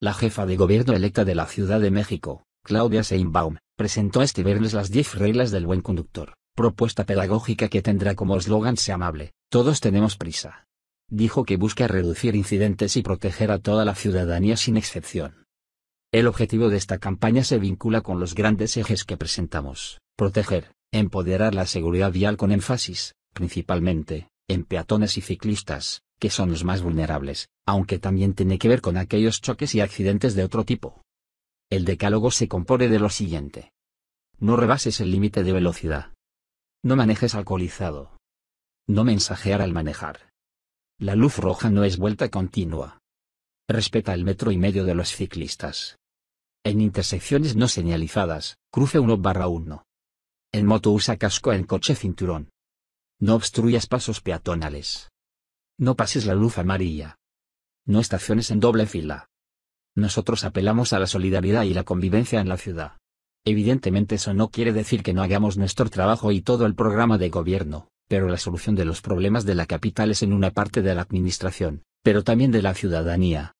La jefa de gobierno electa de la Ciudad de México, Claudia Seinbaum, presentó este viernes las 10 reglas del buen conductor, propuesta pedagógica que tendrá como eslogan Sea amable, todos tenemos prisa. Dijo que busca reducir incidentes y proteger a toda la ciudadanía sin excepción. El objetivo de esta campaña se vincula con los grandes ejes que presentamos, proteger, empoderar la seguridad vial con énfasis, principalmente, en peatones y ciclistas, que son los más vulnerables, aunque también tiene que ver con aquellos choques y accidentes de otro tipo. El decálogo se compone de lo siguiente. No rebases el límite de velocidad. No manejes alcoholizado. No mensajear al manejar. La luz roja no es vuelta continua. Respeta el metro y medio de los ciclistas. En intersecciones no señalizadas, cruce 1 barra 1. En moto usa casco en coche cinturón. No obstruyas pasos peatonales. No pases la luz amarilla. No estaciones en doble fila. Nosotros apelamos a la solidaridad y la convivencia en la ciudad. Evidentemente eso no quiere decir que no hagamos nuestro trabajo y todo el programa de gobierno, pero la solución de los problemas de la capital es en una parte de la administración, pero también de la ciudadanía.